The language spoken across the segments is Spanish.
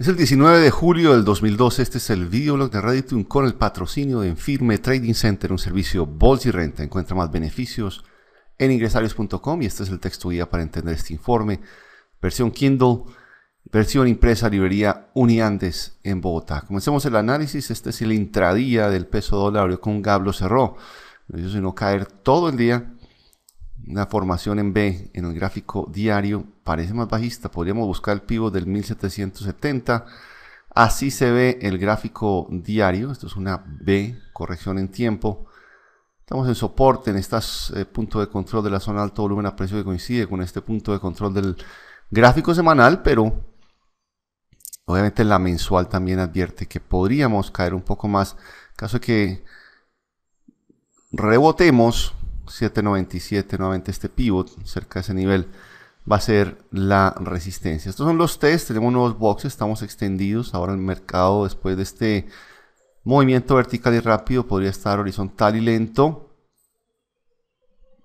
Es el 19 de julio del 2012, este es el videoblog de Reddit con el patrocinio de Enfirme Trading Center, un servicio bols y renta. Encuentra más beneficios en ingresarios.com y este es el texto guía para entender este informe. Versión Kindle, versión impresa, librería Uniandes en Bogotá. Comencemos el análisis, este es el intradía del peso dólar, con gablo, cerró. No sino caer todo el día una formación en B en el gráfico diario parece más bajista. Podríamos buscar el pivo del 1770. Así se ve el gráfico diario. Esto es una B, corrección en tiempo. Estamos en soporte, en este puntos eh, punto de control de la zona alto volumen a precio que coincide con este punto de control del gráfico semanal, pero obviamente la mensual también advierte que podríamos caer un poco más. Caso de que rebotemos, 797 nuevamente este pivot cerca de ese nivel va a ser la resistencia. Estos son los test, tenemos nuevos boxes, estamos extendidos. Ahora el mercado después de este movimiento vertical y rápido podría estar horizontal y lento.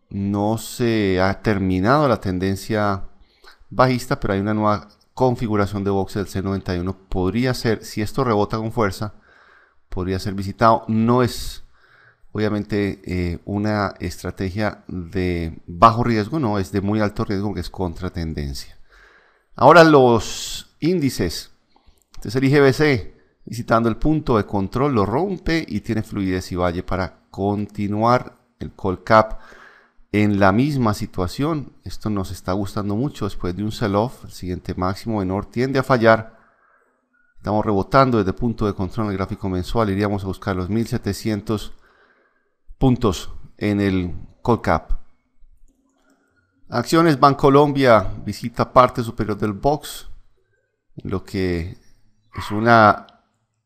No se ha terminado la tendencia bajista, pero hay una nueva configuración de boxes del C91. Podría ser, si esto rebota con fuerza, podría ser visitado. No es Obviamente eh, una estrategia de bajo riesgo no es de muy alto riesgo que es contra tendencia. Ahora los índices. es el IGBC visitando el punto de control lo rompe y tiene fluidez y valle para continuar el call cap en la misma situación. Esto nos está gustando mucho después de un sell-off. El siguiente máximo menor tiende a fallar. Estamos rebotando desde punto de control en el gráfico mensual. Iríamos a buscar los 1700 puntos en el cap Acciones Bancolombia visita parte superior del box, lo que es una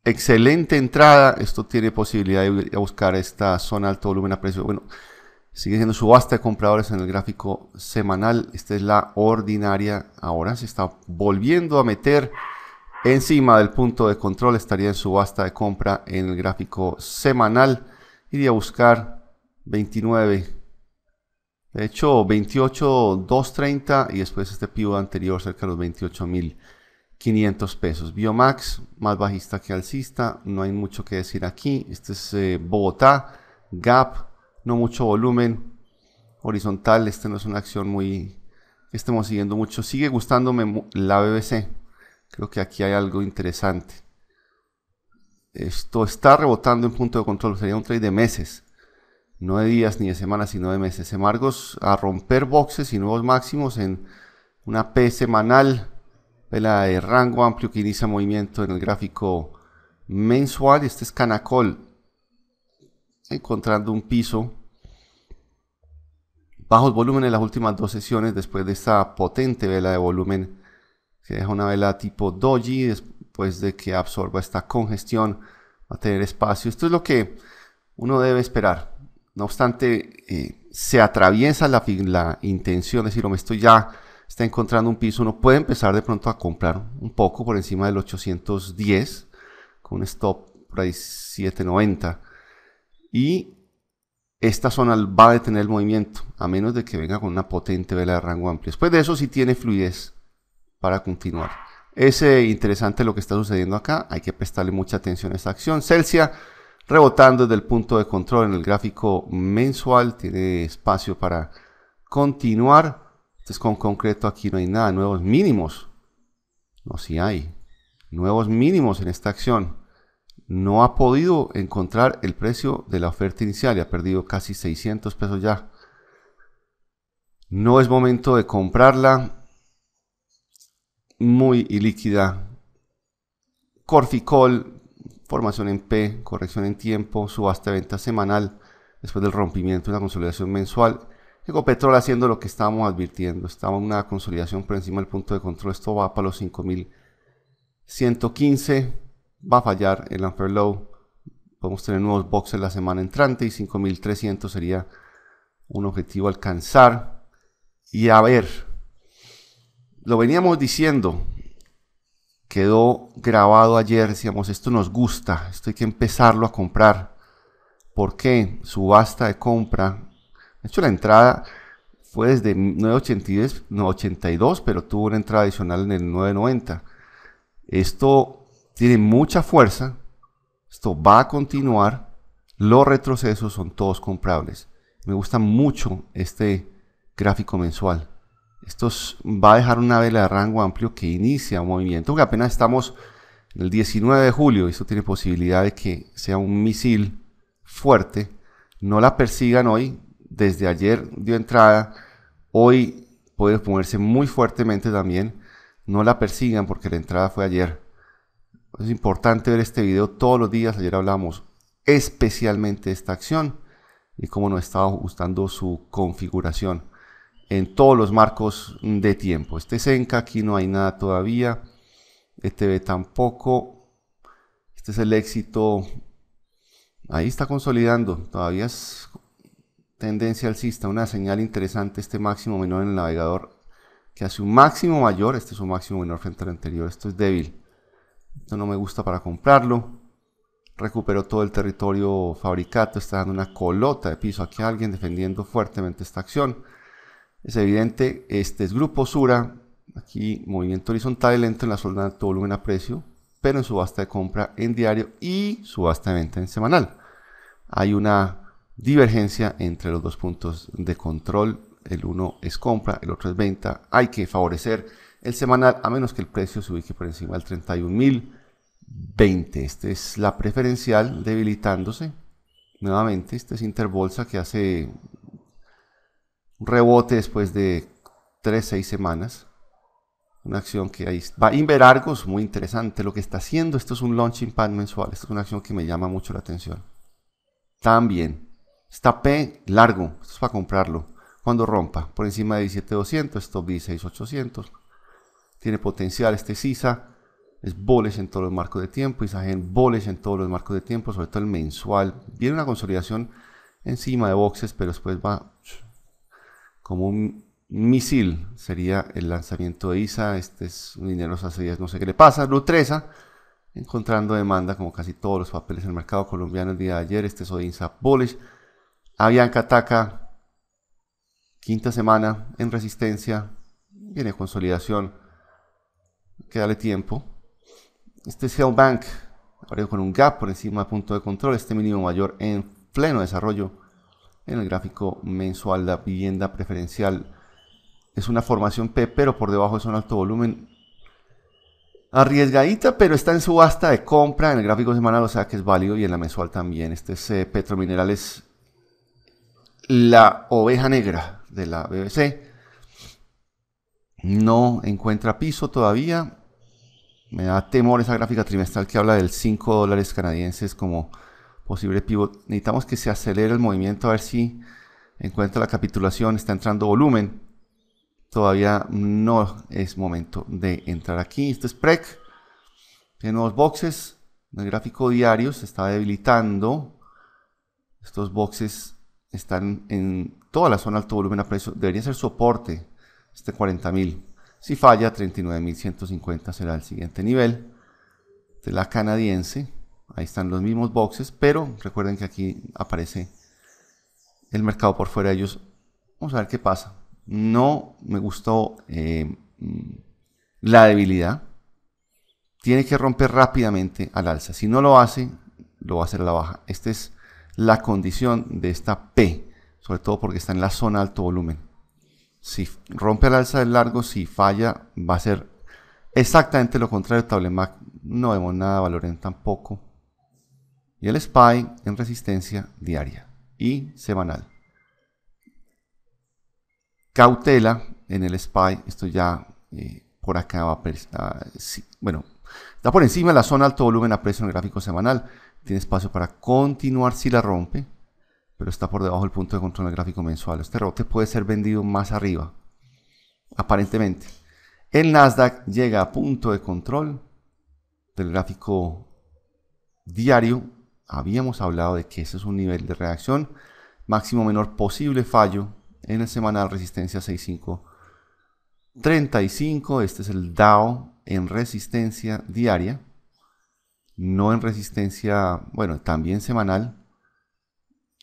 excelente entrada. Esto tiene posibilidad de buscar esta zona alto volumen a precio. Bueno, sigue siendo subasta de compradores en el gráfico semanal. Esta es la ordinaria. Ahora se está volviendo a meter encima del punto de control. Estaría en subasta de compra en el gráfico semanal. Iría a buscar 29. De hecho, 28.230 y después este pivo anterior cerca de los 28.500 pesos. Biomax, más bajista que alcista, no hay mucho que decir aquí. Este es eh, Bogotá, Gap, no mucho volumen. Horizontal, este no es una acción muy que estemos siguiendo mucho. Sigue gustándome la BBC. Creo que aquí hay algo interesante. Esto está rebotando en punto de control. Sería un trade de meses no de días ni de semanas, sino de meses. embargo a romper boxes y nuevos máximos en una P semanal, vela de rango amplio que inicia movimiento en el gráfico mensual. Este es Canacol, encontrando un piso. Bajos volúmenes en las últimas dos sesiones después de esta potente vela de volumen que deja una vela tipo doji después de que absorba esta congestión va a tener espacio. Esto es lo que uno debe esperar no obstante, eh, se atraviesa la, la, intención, de decir, me estoy ya está encontrando un piso, uno puede empezar de pronto a comprar un poco por encima del 810 con un stop por ahí 790 y esta zona va a detener el movimiento a menos de que venga con una potente vela de rango amplio. Después de eso sí tiene fluidez para continuar. Es eh, interesante lo que está sucediendo acá, hay que prestarle mucha atención a esta acción. Celsia rebotando desde el punto de control en el gráfico mensual, tiene espacio para continuar. Entonces con concreto aquí no hay nada, nuevos mínimos. No, si hay. Nuevos mínimos en esta acción. No ha podido encontrar el precio de la oferta inicial y ha perdido casi 600 pesos ya. No es momento de comprarla. Muy ilíquida. Corficol formación en P, corrección en tiempo, subasta venta semanal, después del rompimiento de una consolidación mensual. Ecopetrol haciendo lo que estábamos advirtiendo, estaba una consolidación por encima del punto de control, esto va para los 5115, va a fallar el Unfair Low, podemos tener nuevos boxes la semana entrante y 5300 sería un objetivo alcanzar. Y a ver, lo veníamos diciendo, quedó grabado ayer, decíamos, esto nos gusta, esto hay que empezarlo a comprar. ¿Por qué? Subasta de compra. De hecho, la entrada fue desde 982, pero tuvo una entrada adicional en el 990. Esto tiene mucha fuerza, esto va a continuar, los retrocesos son todos comprables. Me gusta mucho este gráfico mensual. Esto va a dejar una vela de rango amplio que inicia un movimiento que apenas estamos en el 19 de julio. Esto tiene posibilidad de que sea un misil fuerte. No la persigan hoy. Desde ayer dio entrada. Hoy puede ponerse muy fuertemente también. No la persigan porque la entrada fue ayer. Es importante ver este video todos los días. Ayer hablamos especialmente de esta acción y cómo nos estaba ajustando su configuración en todos los marcos de tiempo. Este Senca, aquí no hay nada todavía. Este tampoco. Este es el éxito. Ahí está consolidando. Todavía es tendencia alcista. Una señal interesante este máximo menor en el navegador que hace un máximo mayor. Este es un máximo menor frente al anterior. Esto es débil. Esto no me gusta para comprarlo. Recuperó todo el territorio fabricado. Está dando una colota de piso. Aquí alguien defendiendo fuertemente esta acción. Es evidente, este es grupo Sura, aquí movimiento horizontal, y lento en la zona de volumen a precio, pero en subasta de compra en diario y subasta de venta en semanal. Hay una divergencia entre los dos puntos de control, el uno es compra, el otro es venta, hay que favorecer el semanal a menos que el precio se ubique por encima del 31.020. Esta es la preferencial debilitándose nuevamente, este es Interbolsa que hace un rebote después de 3, 6 semanas. Una acción que ahí va. Inverargos, muy interesante lo que está haciendo. Esto es un launching pad mensual. Esto es una acción que me llama mucho la atención. También. Está P largo. Esto es para comprarlo. Cuando rompa. Por encima de 17200. Esto B6800. Tiene potencial este CISA. Es boles en todos los marcos de tiempo. Isagen boles en todos los marcos de tiempo. Sobre todo el mensual. Viene una consolidación encima de boxes. Pero después va como un misil sería el lanzamiento de ISA. Este es un dinero hace días, no sé qué le pasa. Lutresa, encontrando demanda como casi todos los papeles en el mercado colombiano el día de ayer. Este es Odinza Bullish. Avianca ataca, quinta semana en resistencia. Viene consolidación. Que tiempo. Este es Hellbank, ahora con un gap por encima del punto de control. Este mínimo mayor en pleno desarrollo en el gráfico mensual. La vivienda preferencial es una formación P, pero por debajo es un alto volumen. Arriesgadita, pero está en subasta de compra en el gráfico semanal, o sea que es válido y en la mensual también. Este es eh, Minerales, la oveja negra de la BBC. No encuentra piso todavía. Me da temor esa gráfica trimestral que habla del 5 dólares canadienses como posible pivot. Necesitamos que se acelere el movimiento a ver si encuentra la capitulación, está entrando volumen. Todavía no es momento de entrar aquí. Este es PREC. Tiene nuevos boxes. El gráfico diario se está debilitando. Estos boxes están en toda la zona alto volumen a precio. Debería ser soporte. Este 40.000. Si falla, 39.150 será el siguiente nivel de la canadiense. Ahí están los mismos boxes, pero recuerden que aquí aparece el mercado por fuera de ellos. Vamos a ver qué pasa. No me gustó eh, mm, la debilidad. Tiene que romper rápidamente al alza. Si no lo hace, lo va a hacer a la baja. Esta es la condición de esta P, sobre todo porque está en la zona alto volumen. Si rompe al alza del largo, si falla, va a ser exactamente lo contrario de mac No vemos nada de valor en tampoco y el SPY en resistencia diaria y semanal. Cautela en el SPY, esto ya eh, por acá va a, ah, sí, bueno, está por encima de la zona alto volumen a precio en el gráfico semanal, tiene espacio para continuar si la rompe, pero está por debajo del punto de control del gráfico mensual. Este rote puede ser vendido más arriba, aparentemente. El Nasdaq llega a punto de control del gráfico diario habíamos hablado de que ese es un nivel de reacción máximo menor posible fallo en el semanal resistencia 6,535, este es el DAO en resistencia diaria no en resistencia bueno también semanal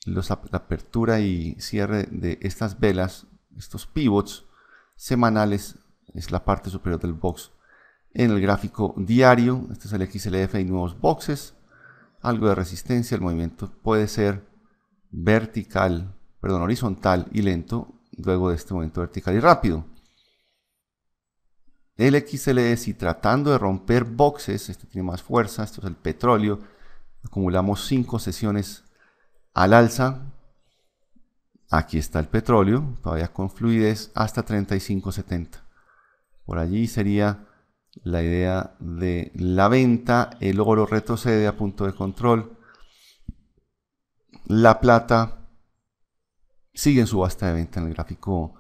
la apertura y cierre de estas velas estos pivots semanales es la parte superior del box en el gráfico diario este es el XLF y nuevos boxes algo de resistencia, el movimiento puede ser vertical, perdón, horizontal y lento, luego de este movimiento vertical y rápido. El XLE, si tratando de romper boxes, este tiene más fuerza, esto es el petróleo, acumulamos 5 sesiones al alza. Aquí está el petróleo, todavía con fluidez hasta 35.70. Por allí sería la idea de la venta, el oro retrocede a punto de control, la plata sigue en subasta de venta en el gráfico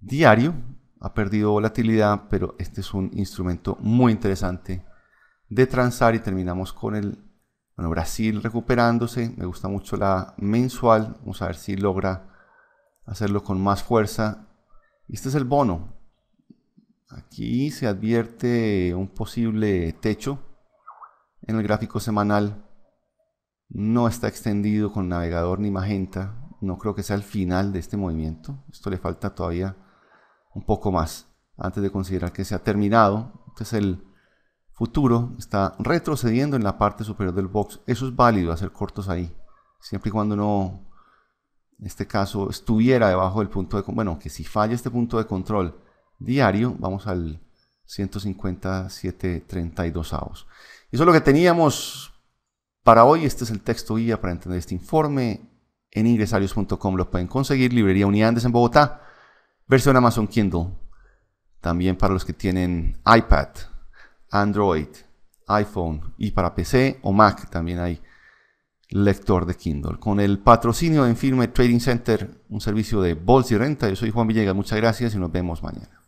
diario, ha perdido volatilidad, pero este es un instrumento muy interesante de transar y terminamos con el bueno, Brasil recuperándose, me gusta mucho la mensual, vamos a ver si logra hacerlo con más fuerza. Este es el bono, Aquí se advierte un posible techo en el gráfico semanal. No está extendido con navegador ni magenta. No creo que sea el final de este movimiento. Esto le falta todavía un poco más antes de considerar que se ha terminado. Entonces este el futuro está retrocediendo en la parte superior del box. Eso es válido, hacer cortos ahí. Siempre y cuando no, en este caso, estuviera debajo del punto de... Bueno, que si falla este punto de control diario, vamos al 157 32 avos. Eso es lo que teníamos para hoy. Este es el texto guía para entender este informe. En ingresarios.com lo pueden conseguir. Librería unidades en Bogotá. Versión Amazon Kindle. También para los que tienen iPad, Android, iPhone y para PC o Mac también hay lector de Kindle. Con el patrocinio en firme Trading Center, un servicio de bolsa y renta. Yo soy Juan Villegas. Muchas gracias y nos vemos mañana.